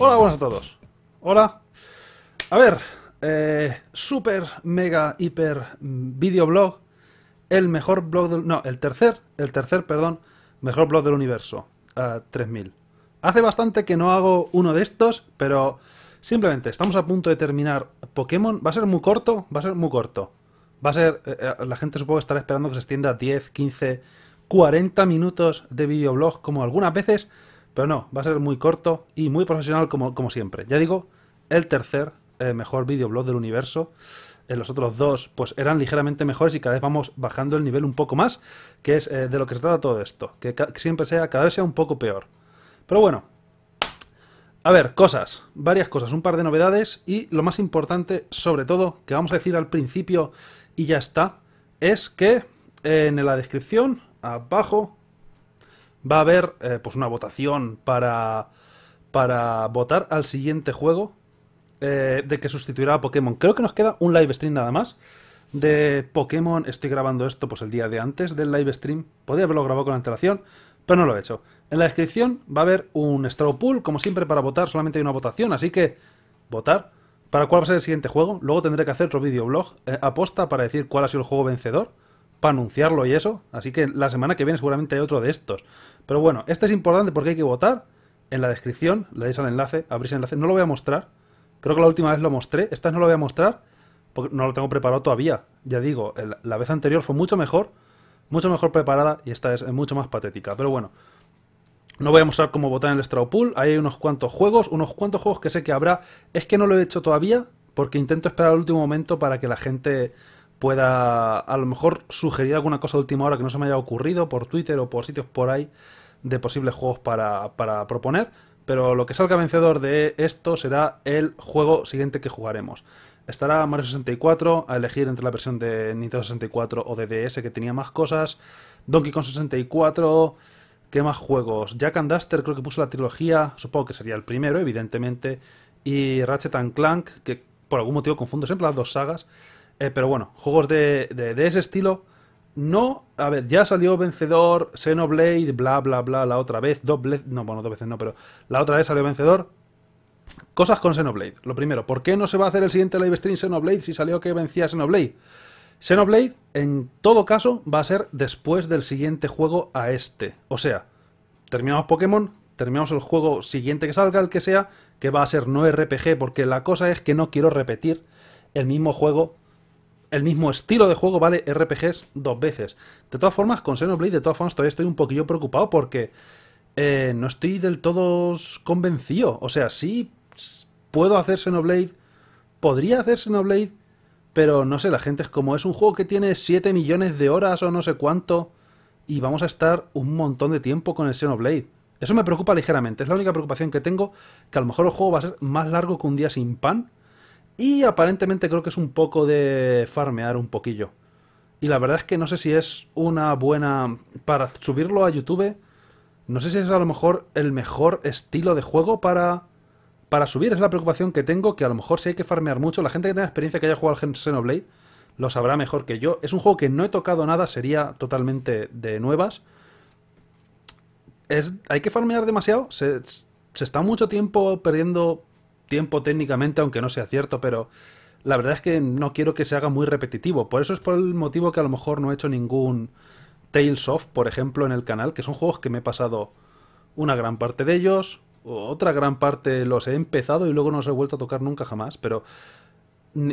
Hola, buenas a todos. Hola. A ver, eh, super, mega, hiper mm, videoblog. El mejor blog del... No, el tercer, el tercer, perdón, mejor blog del universo. 3000. Hace bastante que no hago uno de estos, pero simplemente estamos a punto de terminar Pokémon. Va a ser muy corto, va a ser muy corto. Va a ser... Eh, eh, la gente supongo que estará esperando que se extienda 10, 15, 40 minutos de videoblog, como algunas veces pero no, va a ser muy corto y muy profesional como, como siempre. Ya digo, el tercer eh, mejor videoblog del universo. Eh, los otros dos pues eran ligeramente mejores y cada vez vamos bajando el nivel un poco más, que es eh, de lo que se trata todo esto. Que, que, siempre sea, cada vez sea un poco peor. Pero bueno. A ver, cosas, varias cosas, un par de novedades y lo más importante, sobre todo, que vamos a decir al principio y ya está, es que en la descripción, abajo, va a haber eh, pues una votación para, para votar al siguiente juego eh, de que sustituirá a Pokémon. Creo que nos queda un live stream nada más de Pokémon. Estoy grabando esto pues el día de antes del live stream. Podría haberlo grabado con antelación, pero no lo he hecho. En la descripción va a haber un straw pool, como siempre para votar solamente hay una votación, así que votar para cuál va a ser el siguiente juego. Luego tendré que hacer otro videoblog a eh, aposta para decir cuál ha sido el juego vencedor para anunciarlo y eso. Así que la semana que viene seguramente hay otro de estos. Pero bueno, este es importante porque hay que votar. En la descripción le dais al enlace, abrís el enlace. No lo voy a mostrar. Creo que la última vez lo mostré. Esta no lo voy a mostrar porque no lo tengo preparado todavía. Ya digo, la vez anterior fue mucho mejor, mucho mejor preparada y esta es mucho más patética. Pero bueno, no voy a mostrar cómo votar en el Straw hay unos cuantos juegos, unos cuantos juegos que sé que habrá. Es que no lo he hecho todavía porque intento esperar el último momento para que la gente pueda a lo mejor sugerir alguna cosa de última hora que no se me haya ocurrido por Twitter o por sitios por ahí de posibles juegos para, proponer. Pero lo que salga vencedor de esto será el juego siguiente que jugaremos. Estará Mario 64 a elegir entre la versión de Nintendo 64 o de DS que tenía más cosas. Donkey Kong 64. ¿Qué más juegos? Jack and Duster creo que puso la trilogía, supongo que sería el primero, evidentemente. Y Ratchet and Clank, que por algún motivo confundo siempre las dos sagas. Eh, pero bueno, juegos de, ese estilo. No, a ver, ya salió vencedor Xenoblade, bla, bla, bla, la otra vez. Doble, no, bueno, dos veces no, pero la otra vez salió vencedor. Cosas con Xenoblade. Lo primero, ¿por qué no se va a hacer el siguiente live stream Xenoblade si salió que vencía Xenoblade? Xenoblade, en todo caso, va a ser después del siguiente juego a este. O sea, terminamos Pokémon, terminamos el juego siguiente que salga, el que sea, que va a ser no RPG, porque la cosa es que no quiero repetir el mismo juego el mismo estilo de juego vale RPGs dos veces. De todas formas, con Xenoblade, de todas formas, todavía estoy un poquillo preocupado porque eh, no estoy del todo convencido. O sea, sí puedo hacer Xenoblade, podría hacer Xenoblade, pero no sé, la gente es como es un juego que tiene 7 millones de horas o no sé cuánto, y vamos a estar un montón de tiempo con el Xenoblade. Eso me preocupa ligeramente, es la única preocupación que tengo, que a lo mejor el juego va a ser más largo que un día sin pan, y aparentemente creo que es un poco de farmear un poquillo. Y la verdad es que no sé si es una buena... Para subirlo a YouTube, no sé si es a lo mejor el mejor estilo de juego para... Para subir es la preocupación que tengo, que a lo mejor si hay que farmear mucho, la gente que tenga experiencia que haya jugado al Xenoblade lo sabrá mejor que yo. Es un juego que no he tocado nada, sería totalmente de nuevas. Es, hay que farmear demasiado, se, se está mucho tiempo perdiendo tiempo técnicamente, aunque no sea cierto, pero la verdad es que no quiero que se haga muy repetitivo. Por eso es por el motivo que a lo mejor no he hecho ningún Tales of, por ejemplo, en el canal, que son juegos que me he pasado una gran parte de ellos, otra gran parte los he empezado y luego no los he vuelto a tocar nunca jamás, pero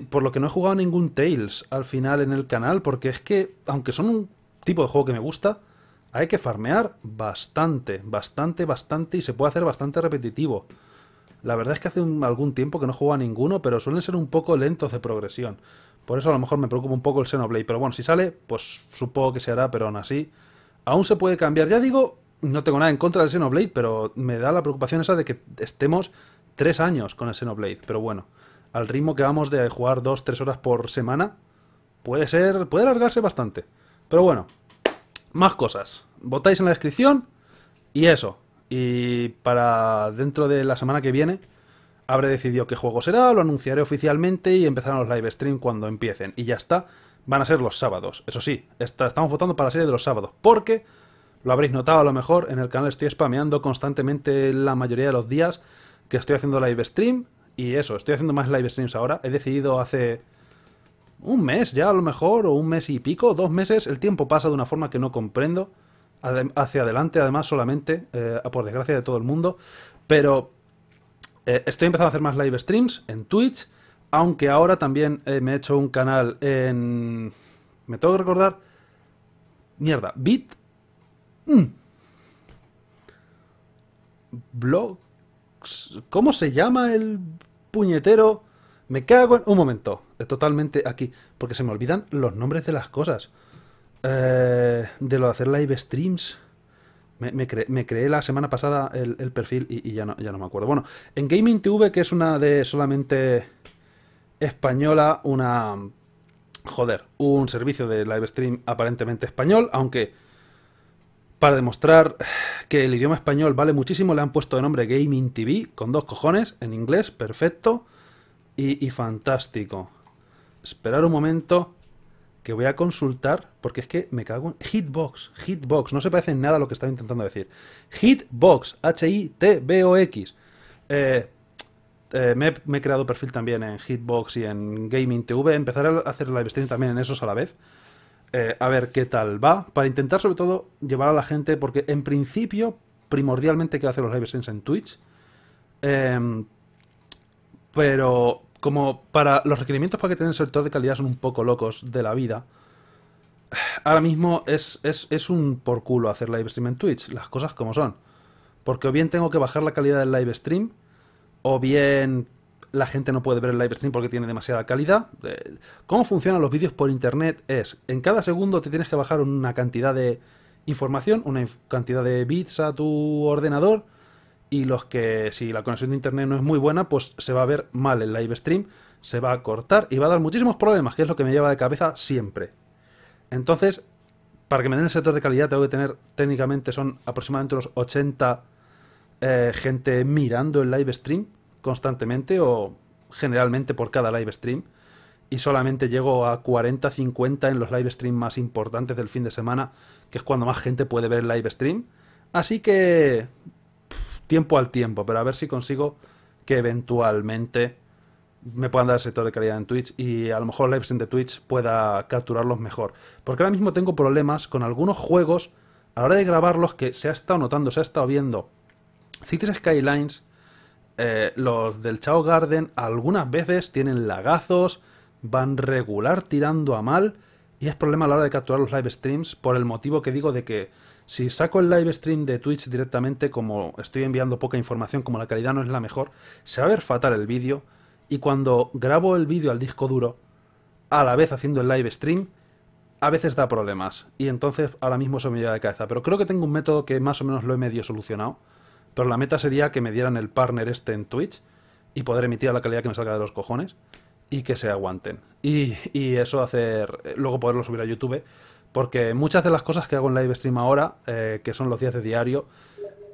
por lo que no he jugado ningún Tales al final en el canal, porque es que, aunque son un tipo de juego que me gusta, hay que farmear bastante, bastante, bastante y se puede hacer bastante repetitivo. La verdad es que hace algún tiempo que no juego a ninguno, pero suelen ser un poco lentos de progresión. Por eso a lo mejor me preocupa un poco el Xenoblade. Pero bueno, si sale, pues supongo que se hará, pero aún así. Aún se puede cambiar. Ya digo, no tengo nada en contra del Xenoblade, pero me da la preocupación esa de que estemos tres años con el Xenoblade. Pero bueno, al ritmo que vamos de jugar dos, tres horas por semana, puede ser. puede alargarse bastante. Pero bueno, más cosas. Votáis en la descripción. Y eso, y para dentro de la semana que viene habré decidido qué juego será, lo anunciaré oficialmente y empezarán los live stream cuando empiecen. Y ya está, van a ser los sábados. Eso sí, está, estamos votando para la serie de los sábados, porque lo habréis notado a lo mejor, en el canal estoy spameando constantemente la mayoría de los días que estoy haciendo live stream. Y eso, estoy haciendo más live streams ahora. He decidido hace un mes ya a lo mejor, o un mes y pico, dos meses, el tiempo pasa de una forma que no comprendo hacia adelante, además solamente, eh, por desgracia de todo el mundo, pero eh, estoy empezando a hacer más live streams en Twitch, aunque ahora también eh, me he hecho un canal en... Me tengo que recordar... Mierda, Bit... Mm. ¿Cómo se llama el puñetero? Me cago en... Un momento, totalmente aquí, porque se me olvidan los nombres de las cosas. Eh, de lo de hacer live streams. Me, creé la semana pasada el, perfil y, ya, no, me acuerdo. Bueno, en Gaming TV, que es una de solamente española, una... Joder, un servicio de live stream aparentemente español, aunque para demostrar que el idioma español vale muchísimo le han puesto de nombre Gaming TV, con dos cojones, en inglés, perfecto y, y fantástico. Esperar un momento que voy a consultar, porque es que me cago en... Hitbox, Hitbox, no se parece en nada a lo que estaba intentando decir. Hitbox, H-I-T-B-O-X. Eh, eh, me, he creado perfil también en Hitbox y en Gaming TV. empezar a hacer live stream también en esos a la vez. Eh, a ver qué tal va. Para intentar, sobre todo, llevar a la gente, porque en principio, primordialmente quiero hacer los live streams en Twitch. Em, pero como para los requerimientos para que tenga el sector de calidad son un poco locos de la vida, ahora mismo es, es, es un por culo hacer live stream en Twitch, las cosas como son. Porque o bien tengo que bajar la calidad del live stream, o bien la gente no puede ver el live stream porque tiene demasiada calidad. Eh, ¿Cómo funcionan los vídeos por internet? Es, en cada segundo te tienes que bajar una cantidad de información, una cantidad de bits a tu ordenador, y los que si la conexión de internet no es muy buena, pues se va a ver mal el live stream, se va a cortar y va a dar muchísimos problemas, que es lo que me lleva de cabeza siempre. Entonces, para que me den el sector de calidad tengo que tener técnicamente son aproximadamente unos 80 eh, gente mirando el live stream constantemente o generalmente por cada live stream y solamente llego a 40 50 en los live stream más importantes del fin de semana que es cuando más gente puede ver el live stream así que tiempo al tiempo, pero a ver si consigo que eventualmente me puedan dar el sector de calidad en Twitch y a lo mejor Live livestream de Twitch pueda capturarlos mejor. Porque ahora mismo tengo problemas con algunos juegos a la hora de grabarlos que se ha estado notando, se ha estado viendo. Cities Skylines, eh, los del Chao Garden, algunas veces tienen lagazos, van regular tirando a mal y es problema a la hora de capturar los live streams por el motivo que digo de que si saco el live stream de Twitch directamente, como estoy enviando poca información, como la calidad no es la mejor, se va a ver fatal el vídeo. Y cuando grabo el vídeo al disco duro, a la vez haciendo el live stream, a veces da problemas. Y entonces ahora mismo eso me lleva de cabeza. Pero creo que tengo un método que más o menos lo he medio solucionado. Pero la meta sería que me dieran el partner este en Twitch y poder emitir a la calidad que me salga de los cojones y que se aguanten. Y, y eso hacer, luego poderlo subir a YouTube porque muchas de las cosas que hago en live stream ahora, eh, que son los días de diario,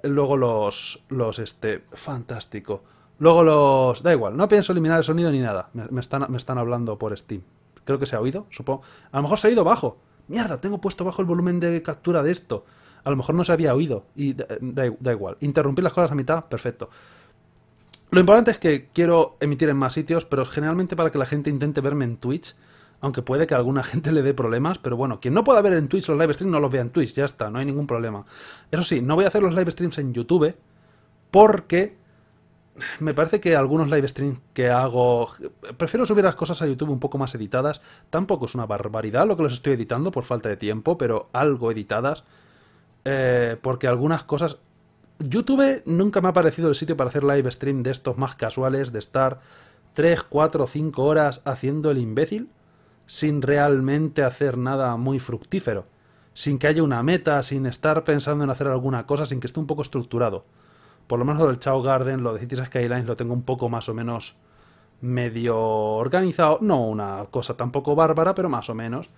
luego los. los este. Fantástico. Luego los. Da igual, no pienso eliminar el sonido ni nada. Me, están, me están hablando por Steam. Creo que se ha oído, supongo. A lo mejor se ha oído bajo. Mierda, tengo puesto bajo el volumen de captura de esto. A lo mejor no se había oído. Y da, da igual. Interrumpir las cosas a mitad, perfecto. Lo importante es que quiero emitir en más sitios, pero generalmente para que la gente intente verme en Twitch aunque puede que alguna gente le dé problemas, pero bueno, quien no pueda ver en Twitch los live streams, no los vea en Twitch, ya está, no hay ningún problema. Eso sí, no voy a hacer los live streams en YouTube, porque me parece que algunos live streams que hago. Prefiero subir las cosas a YouTube un poco más editadas. Tampoco es una barbaridad lo que los estoy editando por falta de tiempo, pero algo editadas. Eh, porque algunas cosas. YouTube nunca me ha parecido el sitio para hacer live stream de estos más casuales, de estar 3, 4, 5 horas haciendo el imbécil sin realmente hacer nada muy fructífero, sin que haya una meta, sin estar pensando en hacer alguna cosa, sin que esté un poco estructurado. Por lo menos lo del Chao Garden, lo de Cities Skylines lo tengo un poco más o menos medio organizado, no una cosa tampoco bárbara, pero más o menos.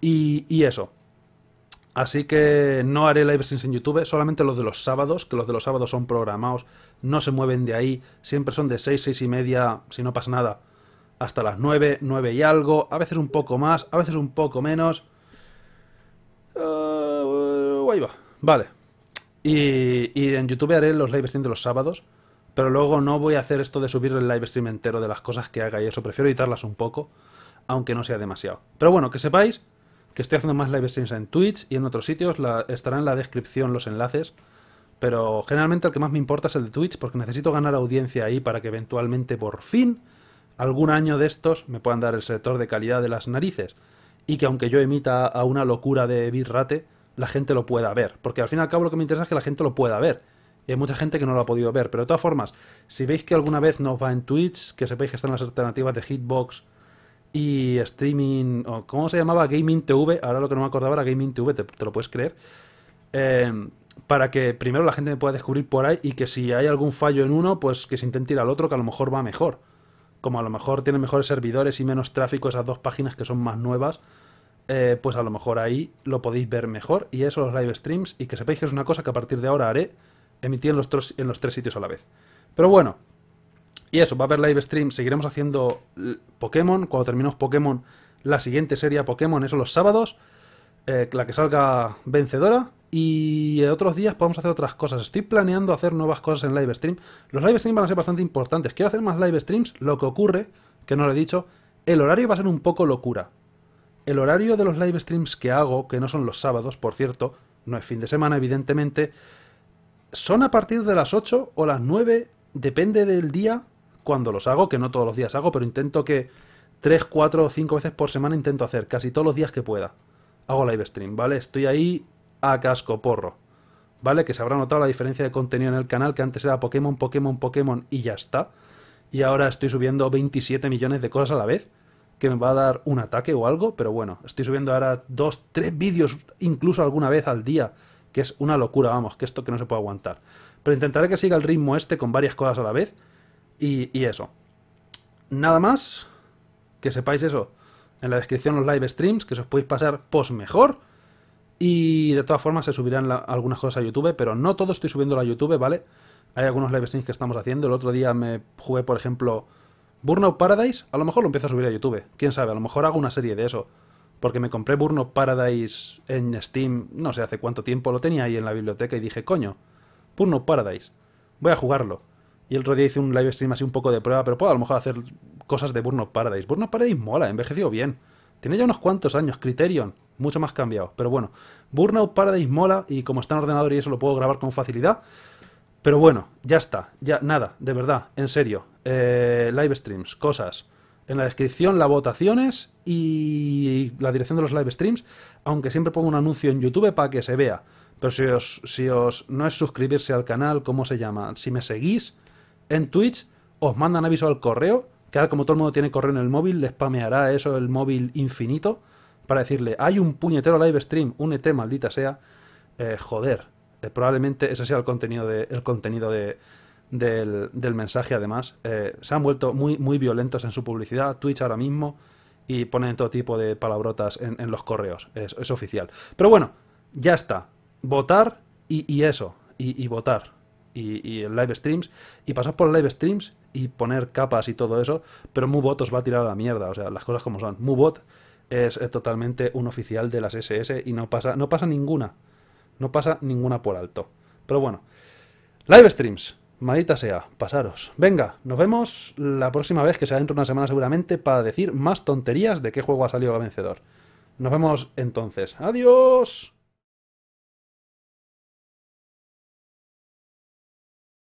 Y, y eso. Así que no haré live streams en YouTube, solamente los de los sábados, que los de los sábados son programados, no se mueven de ahí, siempre son de 6, 6 y media, si no pasa nada, hasta las 9, 9 y algo, a veces un poco más, a veces un poco menos. Eh, ahí va, vale. Y, en YouTube haré los live stream de los sábados, pero luego no voy a hacer esto de subir el live stream entero de las cosas que haga y eso, prefiero editarlas un poco, aunque no sea demasiado. Pero bueno, que sepáis que estoy haciendo más live streams en Twitch y en otros sitios, estarán en la descripción los enlaces pero generalmente el que más me importa es el de Twitch porque necesito ganar audiencia ahí para que eventualmente por fin algún año de estos me puedan dar el sector de calidad de las narices y que aunque yo emita a una locura de bitrate, la gente lo pueda ver. Porque al fin y al cabo lo que me interesa es que la gente lo pueda ver. Y hay mucha gente que no lo ha podido ver. Pero de todas formas, si veis que alguna vez nos va en Twitch, que sepáis que están las alternativas de Hitbox y streaming, o ¿cómo se llamaba? Gaming TV. Ahora lo que no me acordaba era Gaming TV, te, lo puedes creer. Em, para que primero la gente me pueda descubrir por ahí y que si hay algún fallo en uno, pues que se intente ir al otro, que a lo mejor va mejor como a lo mejor tiene mejores servidores y menos tráfico esas dos páginas que son más nuevas, eh, pues a lo mejor ahí lo podéis ver mejor y eso los live streams y que sepáis que es una cosa que a partir de ahora haré emitir en los, tres, en los tres sitios a la vez. Pero bueno, y eso, va a haber live stream, seguiremos haciendo Pokémon, cuando terminemos Pokémon, la siguiente serie Pokémon, eso los sábados. Eh, la que salga vencedora. Y otros días podemos hacer otras cosas. Estoy planeando hacer nuevas cosas en live stream. Los live streams van a ser bastante importantes. Quiero hacer más live streams. Lo que ocurre, que no lo he dicho, el horario va a ser un poco locura. El horario de los live streams que hago, que no son los sábados, por cierto, no es fin de semana, evidentemente, son a partir de las 8 o las 9, depende del día cuando los hago, que no todos los días hago, pero intento que 3, 4 o 5 veces por semana intento hacer, casi todos los días que pueda hago live stream, ¿vale? Estoy ahí a casco porro, ¿vale? Que se habrá notado la diferencia de contenido en el canal, que antes era Pokémon, Pokémon, Pokémon y ya está. Y ahora estoy subiendo 27 millones de cosas a la vez, que me va a dar un ataque o algo, pero bueno, estoy subiendo ahora dos, tres vídeos, incluso alguna vez al día, que es una locura, vamos, que esto que no se puede aguantar. Pero intentaré que siga el ritmo este con varias cosas a la vez y eso. Nada más, que sepáis eso en la descripción los live streams, que os podéis pasar post mejor. Y de todas formas se subirán algunas cosas a YouTube, pero no todo estoy subiendo a YouTube, ¿vale? Hay algunos live streams que estamos haciendo. El otro día me jugué, por ejemplo, Burnout Paradise. A lo mejor lo empiezo a subir a YouTube. Quién sabe, a lo mejor hago una serie de eso. Porque me compré Burnout Paradise en Steam, no sé hace cuánto tiempo, lo tenía ahí en la biblioteca y dije, coño, Burnout Paradise, voy a jugarlo. Y el otro día hice un live stream así un poco de prueba, pero puedo a lo mejor hacer cosas de Burnout Paradise. Burnout Paradise mola, envejeció bien. Tiene ya unos cuantos años, Criterion, mucho más cambiado. Pero bueno, Burnout Paradise mola y como está en ordenador y eso lo puedo grabar con facilidad. Pero bueno, ya está, ya nada, de verdad, en serio. Eh, live streams, cosas. En la descripción las votaciones y la dirección de los live streams, aunque siempre pongo un anuncio en YouTube para que se vea. Pero si os, si os no es suscribirse al canal, ¿cómo se llama? Si me seguís, en Twitch, os mandan aviso al correo, que ahora como todo el mundo tiene correo en el móvil, les spameará eso el móvil infinito, para decirle, hay un puñetero live stream, et maldita sea. Eh, joder, eh, probablemente ese sea el contenido, contenido del, mensaje, además. Eh, se han vuelto muy, muy violentos en su publicidad, Twitch ahora mismo, y ponen todo tipo de palabrotas en, los correos, es, oficial. Pero bueno, ya está, votar y, eso, y votar y, y live streams y pasar por live streams y poner capas y todo eso, pero MuBot os va a tirar a la mierda, o sea, las cosas como son. MuBot es totalmente un oficial de las SS y no pasa, no pasa ninguna, no pasa ninguna por alto. Pero bueno, live streams, maldita sea, pasaros. Venga, nos vemos la próxima vez, que sea dentro de una semana seguramente, para decir más tonterías de qué juego ha salido vencedor. Nos vemos entonces. ¡Adiós!